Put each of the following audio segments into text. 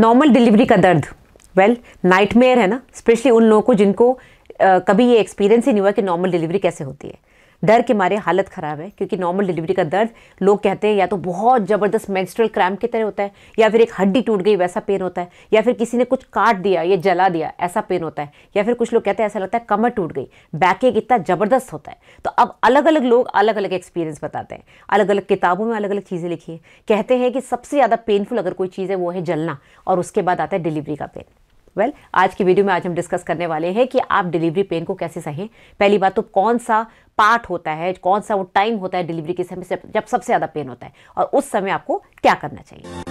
normal delivery का दर्द well nightmare है ना स्पेशली उन लोगों को जिनको आ, कभी ये एक्सपीरियंस ही नहीं हुआ कि नॉर्मल डिलीवरी कैसे होती है डर के मारे हालत ख़राब है क्योंकि नॉर्मल डिलीवरी का दर्द लोग कहते हैं या तो बहुत ज़बरदस्त मेंस्ट्रुअल क्रैम्प की तरह होता है या फिर एक हड्डी टूट गई वैसा पेन होता है या फिर किसी ने कुछ काट दिया या जला दिया ऐसा पेन होता है या फिर कुछ लोग कहते हैं ऐसा लगता है कमर टूट गई बैक एक इतना ज़बरदस्त होता है तो अब अलग अलग लोग अलग अलग एक्सपीरियंस बताते हैं अलग अलग किताबों में अलग अलग चीज़ें लिखी है कहते हैं कि सबसे ज़्यादा पेनफुल अगर कोई चीज़ है वो है जलना और उसके बाद आता है डिलीवरी का पेन वेल well, आज की वीडियो में आज हम डिस्कस करने वाले हैं कि आप डिलीवरी पेन को कैसे सहें पहली बात तो कौन सा पार्ट होता है कौन सा वो टाइम होता है डिलीवरी के समय जब सबसे ज़्यादा पेन होता है और उस समय आपको क्या करना चाहिए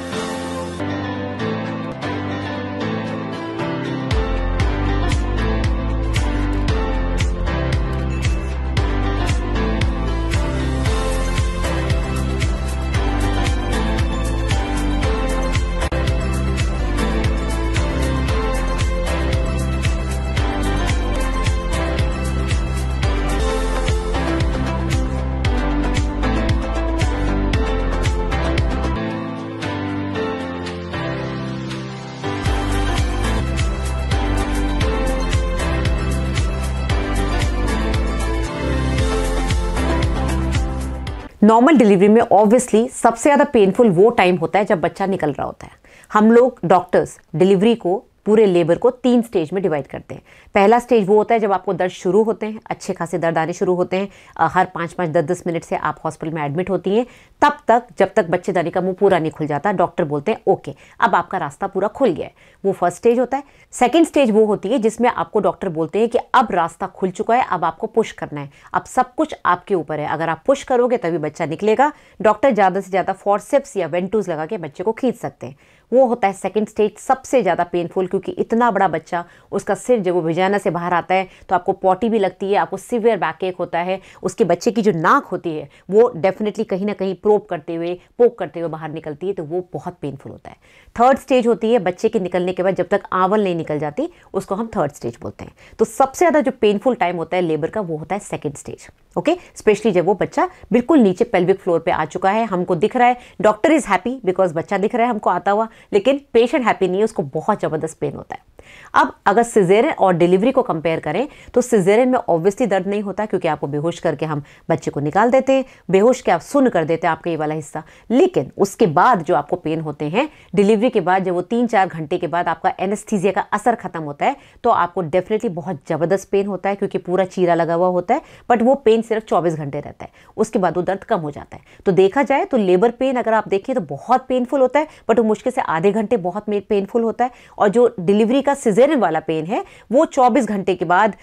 नॉर्मल डिलीवरी में ऑब्वियसली सबसे ज़्यादा पेनफुल वो टाइम होता है जब बच्चा निकल रहा होता है हम लोग डॉक्टर्स डिलीवरी को पूरे लेबर को तीन स्टेज में डिवाइड करते हैं पहला स्टेज वो होता है जब आपको दर्द शुरू होते हैं अच्छे खासे दर्द आने शुरू होते हैं हर पाँच पाँच दस दस मिनट से आप हॉस्पिटल में एडमिट होती हैं तब तक जब तक बच्चे दानी का मुंह पूरा नहीं खुल जाता डॉक्टर बोलते हैं ओके अब आपका रास्ता पूरा खुल गया है वो फर्स्ट स्टेज होता है सेकेंड स्टेज वो होती है जिसमें आपको डॉक्टर बोलते हैं कि अब रास्ता खुल चुका है अब आपको पुश करना है अब सब कुछ आपके ऊपर है अगर आप पुश करोगे तभी बच्चा निकलेगा डॉक्टर ज़्यादा से ज़्यादा फॉरसेप्स या वेंटूज लगा के बच्चे को खींच सकते हैं वो होता है सेकेंड स्टेज सबसे ज़्यादा पेनफुल क्योंकि इतना बड़ा बच्चा उसका सिर जब वो भिजाना से बाहर आता है तो आपको पॉटी भी लगती है आपको सिवियर बैक एक होता है उसके बच्चे की जो नाक होती है वो डेफिनेटली कहीं ना कहीं प्रोप करते हुए पोक करते हुए बाहर निकलती है तो वो बहुत पेनफुल होता है थर्ड स्टेज होती है बच्चे के निकलने के बाद जब तक आंवल नहीं निकल जाती उसको हम थर्ड स्टेज बोलते हैं तो सबसे ज़्यादा जो पेनफुल टाइम होता है लेबर का वो होता है सेकेंड स्टेज ओके स्पेशली जब वो बच्चा बिल्कुल नीचे पेल्विक फ्लोर पर आ चुका है हमको दिख रहा है डॉक्टर इज़ हैप्पी बिकॉज बच्चा दिख रहा है हमको आता हुआ लेकिन पेशेंट हैप्पी नहीं है उसको बहुत ज़बरदस्त पेन होता है अब अगर सिजेरियन और डिलीवरी को कंपेयर करें तो सिजेरियन में ऑब्वियसली दर्द नहीं होता क्योंकि आपको बेहोश करके हम बच्चे को निकाल देते हैं बेहोश के आप सुन कर देते हैं आपका ये वाला हिस्सा लेकिन उसके बाद जो आपको पेन होते हैं डिलीवरी के बाद जब वो तीन चार घंटे के बाद आपका एनेस्थीजिया का असर खत्म होता है तो आपको डेफिनेटली बहुत ज़बरदस्त पेन होता है क्योंकि पूरा चीरा लगा हुआ होता है बट वो पेन सिर्फ चौबीस घंटे रहता है उसके बाद वो दर्द कम हो जाता है तो देखा जाए तो लेबर पेन अगर आप देखें तो बहुत पेनफुल होता है बट वो मुश्किल से आधे घंटे बहुत पेनफुल होता है और जो डिलीवरी का सिजेरियन वाला पेन है वो 24 घंटे के बाद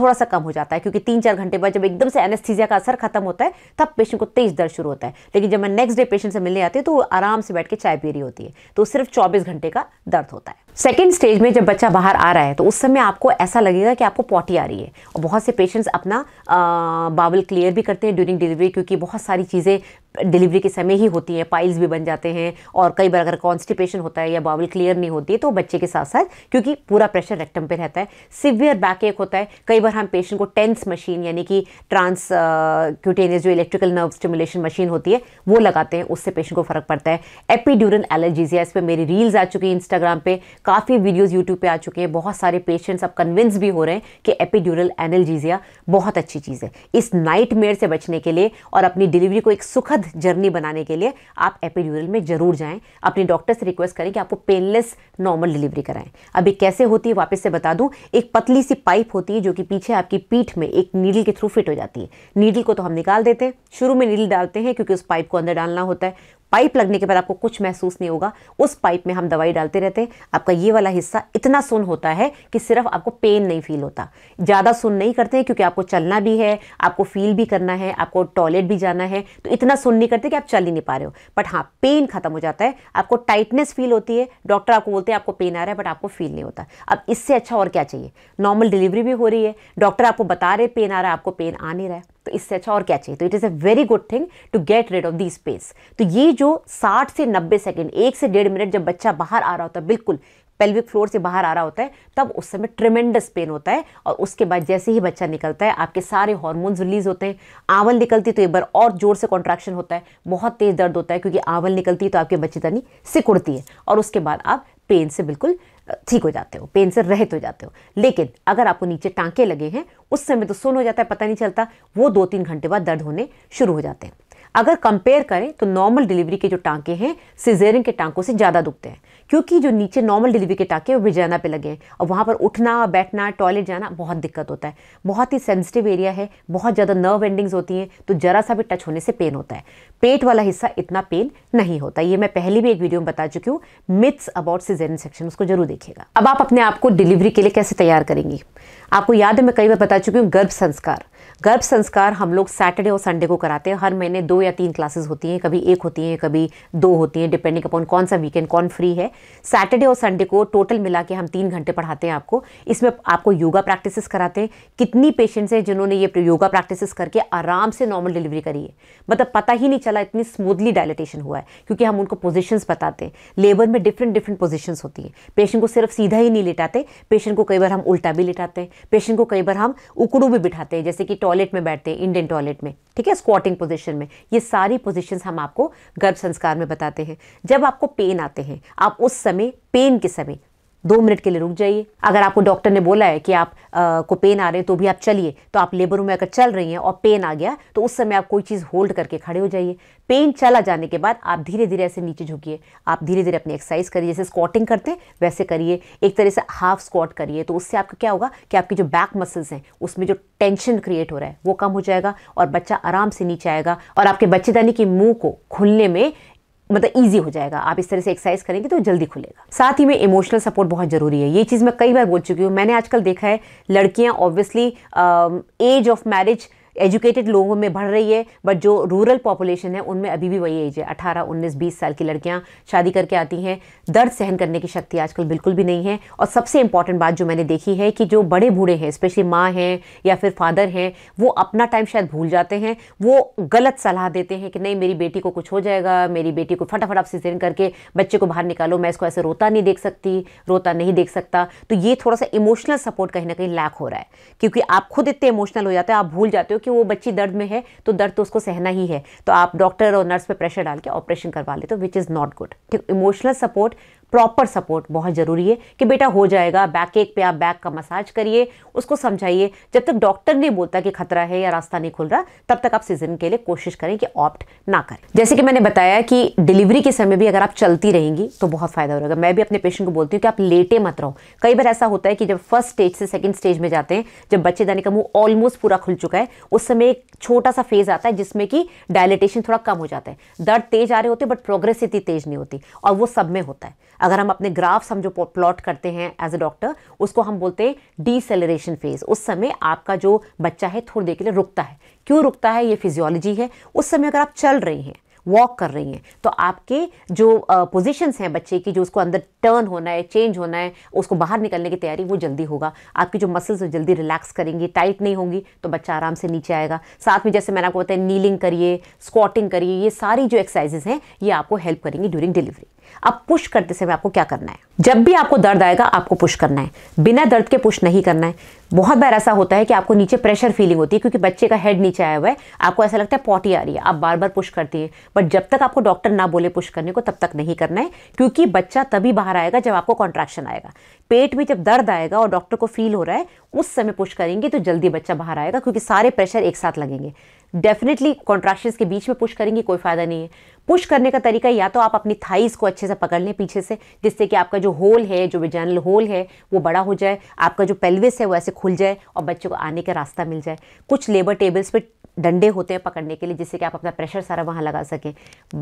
थोड़ा सा कम हो जाता है क्योंकि तीन चार घंटे बाद जब एकदम से एनेस्थीजिया का असर खत्म होता है तब पेशेंट को तेज दर्द शुरू होता है लेकिन जब मैं नेक्स्ट डे पेशेंट से मिलने आती हूँ तो आराम से बैठ के चाय पी रही होती है तो सिर्फ चौबीस घंटे का दर्द होता है सेकेंड स्टेज में जब बच्चा बाहर आ रहा है तो उस समय आपको ऐसा लगेगा कि आपको पॉटी आ रही है और बहुत से पेशेंट्स अपना बावल क्लियर भी करते हैं ड्यूरिंग डिलीवरी क्योंकि बहुत सारी चीज़ें डिलीवरी के समय ही होती हैं पाइल्स भी बन जाते हैं और कई बार अगर कॉन्स्टिपेशन होता है या बावल क्लियर नहीं होती है तो बच्चे के साथ साथ क्योंकि पूरा प्रेशर रेक्टम पर रहता है सिवियर बैक एक होता है कई बार हम पेशेंट को टेंस मशीन यानी कि ट्रांस क्यूटेनियस जो इलेक्ट्रिकल नर्व स्टिमुलेशन मशीन होती है वो लगाते हैं उससे पेशेंट को फ़र्क पड़ता है एपीड्यूरल एलर्जीजिया इस पर मेरी रील्स आ चुकी हैं इंस्टाग्राम पर काफ़ी वीडियोज़ यूट्यूब पर आ चुके हैं बहुत सारे पेशेंट्स अब कन्विंस भी हो रहे हैं कि एपिड्यूरल एनलजीजिया बहुत अच्छी चीज़ है इस नाइट से बचने के लिए और अपनी डिलीवरी को एक सुखद जर्नी बनाने के लिए आप एपिड्यूरल में ज़रूर जाएँ अपने डॉक्टर से रिक्वेस्ट करें कि आपको पेनलेस नॉर्मल डिलीवरी कराएं अभी कैसे होती है वापस से बता दूँ एक पतली सी पाइप होती है जो कि पीछे आपकी पीठ में एक नीडल के थ्रू फिट हो जाती है नीडल को तो हम निकाल देते हैं शुरू में नीडल डालते हैं क्योंकि उस पाइप को अंदर डालना होता है पाइप लगने के बाद आपको कुछ महसूस नहीं होगा उस पाइप में हम दवाई डालते रहते हैं आपका ये वाला हिस्सा इतना सुन होता है कि सिर्फ आपको पेन नहीं फील होता ज़्यादा सुन नहीं करते हैं क्योंकि आपको चलना भी है आपको फील भी करना है आपको टॉयलेट भी जाना है तो इतना सुन नहीं करते कि आप चल ही नहीं पा रहे हो बट हाँ पेन खत्म हो जाता है आपको टाइटनेस फील होती है डॉक्टर आपको बोलते हैं आपको पेन आ रहा है बट आपको फील नहीं होता अब इससे अच्छा और क्या चाहिए नॉर्मल डिलीवरी भी हो रही है डॉक्टर आपको बता रहे पेन आ रहा है आपको पेन आ नहीं रहा है तो इससे अच्छा और क्या चाहिए तो it is a very good thing to get rid of the space तो ये जो 60 से 90 सेकेंड एक से डेढ़ मिनट जब बच्चा बाहर आ रहा होता है बिल्कुल पेल्विक फ्लोर से बाहर आ रहा होता है तब उस समय ट्रिमेंडस पेन होता है और उसके बाद जैसे ही बच्चा निकलता है आपके सारे हॉर्मोन्स रिलीज होते हैं आंवल निकलती तो एक बार और जोर से कॉन्ट्रैक्शन होता है बहुत तेज़ दर्द होता है क्योंकि आंवल निकलती तो आपकी बच्चेदानी सिकुड़ती है और उसके बाद आप पेन से बिल्कुल ठीक हो जाते हो पेन से रहित हो जाते हो लेकिन अगर आपको नीचे टांके लगे हैं उस समय तो सुन हो जाता है पता नहीं चलता वो दो तीन घंटे बाद दर्द होने शुरू हो जाते हैं अगर कंपेयर करें तो नॉर्मल डिलीवरी के जो टांके हैं सिजेरिंग के टांकों से ज़्यादा दुखते हैं क्योंकि जो नीचे नॉर्मल डिलीवरी के टाके वो विजाना पे लगे हैं और वहाँ पर उठना बैठना टॉयलेट जाना बहुत दिक्कत होता है बहुत ही सेंसिटिव एरिया है बहुत ज़्यादा नर्व एंडिंग्स होती हैं तो ज़रा सा भी टच होने से पेन होता है पेट वाला हिस्सा इतना पेन नहीं होता ये मैं पहले भी एक वीडियो में बता चुकी हूँ मिथ्स अबाउट सिजेरियन सेक्शन उसको जरूर देखिएगा अब आप अपने आप को डिलीवरी के लिए कैसे तैयार करेंगी आपको याद है मैं कई बार बता चुकी हूँ गर्भ संस्कार गर्भ संस्कार हम लोग सैटरडे और संडे को कराते हैं हर महीने दो या तीन क्लासेस होती हैं कभी एक होती हैं कभी दो होती हैं डिपेंडिंग अपॉन कौन सा वीकेंड कौन फ्री है सैटरडे और संडे को टोटल मिला के हम तीन घंटे पढ़ाते हैं आपको इसमें आपको योगा प्रैक्टिस कराते हैं कितनी पेशेंट्स हैं जिन्होंने ये योगा प्रैक्टिस करके आराम से नॉर्मल डिलीवरी करी है मतलब पता ही नहीं चला इतनी स्मूथली डायलिटेशन हुआ है क्योंकि हम उनको पोजिशन बताते हैं लेबर में डिफरेंट डिफरेंट पोजिशन होती हैं पेशेंट को सिर्फ सीधा ही नहीं लेटाते पेशेंट को कई बार हम उल्टा भी लेटाते हैं पेशेंट को कई बार हम उकड़ू भी बिठाते हैं जैसे कि कि टॉयलेट में बैठते हैं इंडियन टॉयलेट में ठीक है स्क्वाटिंग पोजीशन में ये सारी पोजीशंस हम आपको गर्भ संस्कार में बताते हैं जब आपको पेन आते हैं आप उस समय पेन के समय दो मिनट के लिए रुक जाइए अगर आपको डॉक्टर ने बोला है कि आप आ, को पेन आ रहे हैं तो भी आप चलिए तो आप लेबर रूम में अगर चल रही हैं और पेन आ गया तो उस समय आप कोई चीज़ होल्ड करके खड़े हो जाइए पेन चला जाने के बाद आप धीरे धीरे ऐसे नीचे झुकिए आप धीरे धीरे अपनी एक्सरसाइज करिए जैसे स्क्वाटिंग करते हैं वैसे करिए एक तरह से हाफ स्क्वाट करिए तो उससे आपका क्या होगा कि आपकी जो बैक मसल्स हैं उसमें जो टेंशन क्रिएट हो रहा है वो कम हो जाएगा और बच्चा आराम से नीचे आएगा और आपके बच्चेदानी के मुँह को खुलने में मतलब ईजी हो जाएगा आप इस तरह से एक्सरसाइज करेंगे तो जल्दी खुलेगा साथ ही में इमोशनल सपोर्ट बहुत ज़रूरी है ये चीज़ मैं कई बार बोल चुकी हूँ मैंने आजकल देखा है लड़कियाँ obviously age of marriage educated लोगों में बढ़ रही है बट जो रूरल पॉपुलेशन है उनमें अभी भी वही एज है अठारह उन्नीस बीस साल की लड़कियाँ शादी करके आती हैं दर्द सहन करने की शक्ति आजकल बिल्कुल भी नहीं है और सबसे इंपॉर्टेंट बात जो मैंने देखी है कि जो बड़े बूढ़े हैं स्पेशली माँ हैं या फिर फादर हैं वो अपना टाइम शायद भूल जाते हैं वो गलत सलाह देते हैं कि नहीं मेरी बेटी को कुछ हो जाएगा मेरी बेटी को फटाफट आपसे सहन करके बच्चे को बाहर निकालो मैं इसको ऐसे रोता नहीं देख सकती रोता नहीं देख सकता तो ये थोड़ा सा इमोशनल सपोर्ट कहीं ना कहीं लैक हो रहा है क्योंकि आप खुद इतने इमोशनल हो जाते हैं आप भूल जाते हो क्योंकि वो बच्ची दर्द में है तो दर्द तो उसको सहना ही है तो आप डॉक्टर और नर्स पर प्रेशर डाल के ऑपरेशन करवा लेते हो विच इज़ नॉट गुड ठीक इमोशनल सपोर्ट प्रॉपर सपोर्ट बहुत ज़रूरी है कि बेटा हो जाएगा बैक एक पे आप बैक का मसाज करिए उसको समझाइए जब तक डॉक्टर नहीं बोलता कि खतरा है या रास्ता नहीं खुल रहा तब तक आप सीजन के लिए कोशिश करें कि ऑप्ट ना करें जैसे कि मैंने बताया कि डिलीवरी के समय भी अगर आप चलती रहेंगी तो बहुत फ़ायदा होगा मैं भी अपने पेशेंट को बोलती हूँ कि आप लेटे मत रहो कई बार ऐसा होता है कि जब फर्स्ट स्टेज से सेकेंड स्टेज में जाते हैं जब बच्चे दाने का मुंह ऑलमोस्ट पूरा खुल चुका है उस समय एक छोटा सा फेज आता है जिसमें कि डायलिटेशन थोड़ा कम हो जाता है दर्द तेज आ रहे होते बट प्रोग्रेस इतनी तेज नहीं होती और वो सब में होता है अगर हम अपने ग्राफ्स हम जो प्लॉट करते हैं एज अ डॉक्टर उसको हम बोलते हैं डिसलरेशन फेज उस समय आपका जो बच्चा है थोड़ी देर के लिए रुकता है क्यों रुकता है ये फिजियोलॉजी है उस समय अगर आप चल रही हैं वॉक कर रही हैं तो आपके जो पोजीशंस हैं बच्चे की जो उसको अंदर टर्न होना है चेंज होना है उसको बाहर निकलने की तैयारी वो जल्दी होगा आपकी जो मसल्स वो जल्दी रिलैक्स करेंगी टाइट नहीं होंगी तो बच्चा आराम से नीचे आएगा साथ में जैसे मैंने आपको बताया नीलिंग करिए स्क्वाटिंग करिए ये सारी जो एक्सरसाइजेज हैं ये आपको हेल्प करेंगी ड्यूरिंग डिलीवरी अब पुश करते समय आपको क्या करना है जब भी आपको दर्द आएगा आपको पुश करना है बिना दर्द के पुश नहीं करना है बहुत बार ऐसा होता है कि आपको नीचे प्रेशर फीलिंग होती है क्योंकि बच्चे का हेड नीचे आया हुआ है आपको ऐसा लगता है पॉटी आ रही है आप बार बार पुश करती है बट जब तक आपको डॉक्टर ना बोले पुश करने को तब तक नहीं करना है क्योंकि बच्चा तभी बाहर आएगा जब आपको कॉन्ट्रैक्शन आएगा पेट में जब दर्द आएगा और डॉक्टर को फील हो रहा है उस समय पुश करेंगे तो जल्दी बच्चा बाहर आएगा क्योंकि सारे प्रेशर एक साथ लगेंगे डेफिनेटली कॉन्ट्रैक्शंस के बीच में पुश करेंगे कोई फ़ायदा नहीं है पुश करने का तरीका या तो आप अपनी थाइस को अच्छे से पकड़ लें पीछे से जिससे कि आपका जो होल है जो विजानल होल है वो बड़ा हो जाए आपका जो पेल्विस है वो ऐसे खुल जाए और बच्चे को आने का रास्ता मिल जाए कुछ लेबर टेबल्स पर डंडे होते हैं पकड़ने के लिए जिससे कि आप अपना प्रेशर सारा वहाँ लगा सकें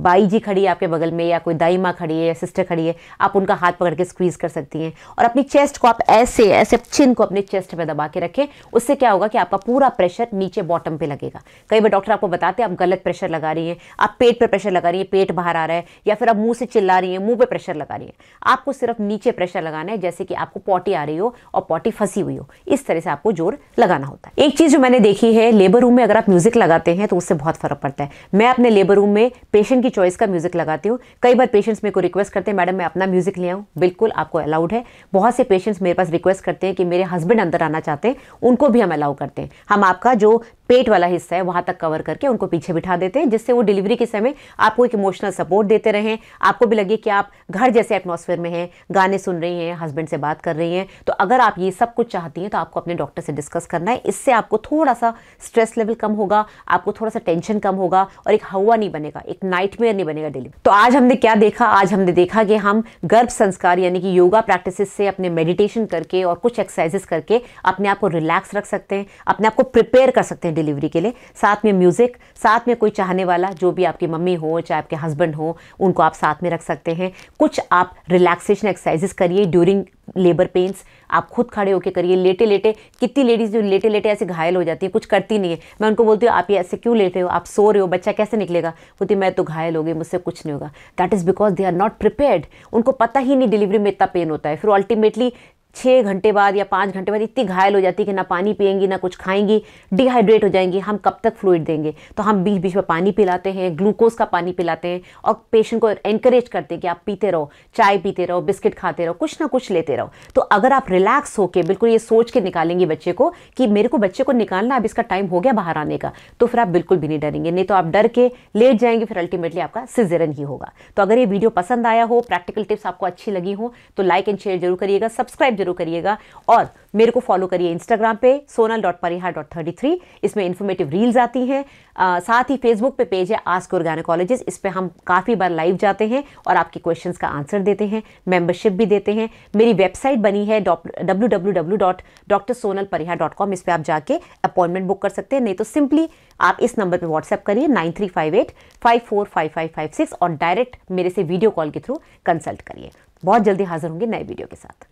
बाई जी खड़ी है आपके बगल में या कोई दाई माँ खड़ी है या सिस्टर खड़ी है आप उनका हाथ पकड़ के स्क्वीज़ कर सकती हैं और अपनी चेस्ट को आप ऐसे ऐसे चिन को अपने चेस्ट पर दबा के रखें उससे क्या होगा कि आपका पूरा प्रेशर नीचे बॉटम पर लगेगा कई बार डॉक्टर आपको बताते हैं आप गलत प्रेशर लगा रही हैं आप पेट पर प्रेशर लगा रही हैं पेट बाहर आ रहा है या फिर आप मुँह से चिल्ला रही हैं मुँह पर प्रेशर लगा रही हैं आपको सिर्फ नीचे प्रेशर लगाना है जैसे कि आपको पॉटी आ रही हो और पॉटी फंसी हुई हो इस तरह से आपको जोर लगाना होता है एक चीज़ जो मैंने देखी है लेबर रूम में अगर आप म्यूज़िक लगाते हैं तो उससे बहुत फ़र्क पड़ता है मैं अपने लेबर रूम में पेशेंट की चॉइस का म्यूज़िक लगाती हूँ कई बार पेशेंट्स मेरे को रिक्वेस्ट करते हैं मैडम मैं अपना म्यूज़िक ले आऊँ बिल्कुल आपको अलाउड है बहुत से पेशेंट्स मेरे पास रिक्वेस्ट करते हैं कि मेरे हस्बैंड अंदर आना चाहते हैं उनको भी हम अलाउ करते हैं हम आपका जो पेट वाला हिस्सा है वहां तक कवर करके उनको पीछे बिठा देते हैं जिससे वो डिलीवरी के समय आपको एक इमोशनल सपोर्ट देते रहें आपको भी लगे कि आप घर जैसे एटमोसफेयर में हैं गाने सुन रही हैं हस्बैंड से बात कर रही हैं तो अगर आप ये सब कुछ चाहती हैं तो आपको अपने डॉक्टर से डिस्कस करना है इससे आपको थोड़ा सा स्ट्रेस लेवल कम होगा आपको थोड़ा सा टेंशन कम होगा और एक हवा नहीं बनेगा एक नाइट नहीं बनेगा डेली तो आज हमने क्या देखा आज हमने देखा कि हम गर्भ संस्कार यानी कि योगा प्रैक्टिस से अपने मेडिटेशन करके और कुछ एक्सरसाइजेस करके अपने आप को रिलैक्स रख सकते हैं अपने आप को प्रिपेयर कर सकते हैं डिलीवरी के लिए साथ में म्यूज़िक साथ में कोई चाहने वाला जो भी आपकी मम्मी हो चाहे आपके हस्बैंड हो उनको आप साथ में रख सकते हैं कुछ आप रिलैक्सेशन एक्सरसाइजेस करिए ड्यूरिंग लेबर पेंस आप खुद खड़े होकर करिए लेटे लेटे कितनी लेडीज़ जो लेटे लेटे ऐसे घायल हो जाती है कुछ करती नहीं है मैं उनको बोलती हूँ आप ये ऐसे क्यों लेटे हो आप सो रहे हो बच्चा कैसे निकलेगा बोलती मैं तो घायल हो गई मुझसे कुछ नहीं होगा that is because they are not prepared उनको पता ही नहीं डिलीवरी में इतना पेन होता है फिर अल्टीमेटली छः घंटे बाद या पाँच घंटे बाद इतनी घायल हो जाती है कि ना पानी पिएंगी ना कुछ खाएंगी डिहाइड्रेट हो जाएंगी हम कब तक फ्लूड देंगे तो हम बीच बीच में पानी पिलाते हैं ग्लूकोज का पानी पिलाते हैं और पेशेंट को एनकरेज करते हैं कि आप पीते रहो चाय पीते रहो बिस्किट खाते रहो कुछ ना कुछ लेते रहो तो अगर आप रिलैक्स होकर बिल्कुल ये सोच के निकालेंगे बच्चे को कि मेरे को बच्चे को निकालना अब इसका टाइम हो गया बाहर आने का तो फिर आप बिल्कुल भी नहीं डरेंगे नहीं तो आप डर के लेट जाएंगे फिर अल्टीमेटली आपका सिजरन ही होगा तो अगर ये वीडियो पसंद आया हो प्रैक्टिकल टिप्स आपको अच्छी लगी हो तो लाइक एंड शेयर जरूर करिएगा सब्सक्राइब जरूर करिएगा और मेरे को फॉलो करिए इंस्टाग्राम पे Sonal dot Parihar dot thirty three इसमें इन्फॉर्मेटिव रील्स आती हैं साथ ही फेसबुक पे पेज है आस्क ऑर्गेनोकॉलेजिस्ट इस पर हम काफ़ी बार लाइव जाते हैं और आपके क्वेश्चन का आंसर देते हैं मेंबरशिप भी देते हैं मेरी वेबसाइट बनी है W W W dot doctor Sonal Parihar dot com इस पर आप जाके अपॉइंटमेंट बुक कर सकते हैं नहीं तो सिंपली आप इस नंबर पर व्हाट्सएप करिए nine three five eight five four five five five six और डायरेक्ट मेरे से वीडियो कॉल के थ्रू कंसल्ट करिए बहुत जल्दी हाजिर होंगे नए वीडियो के साथ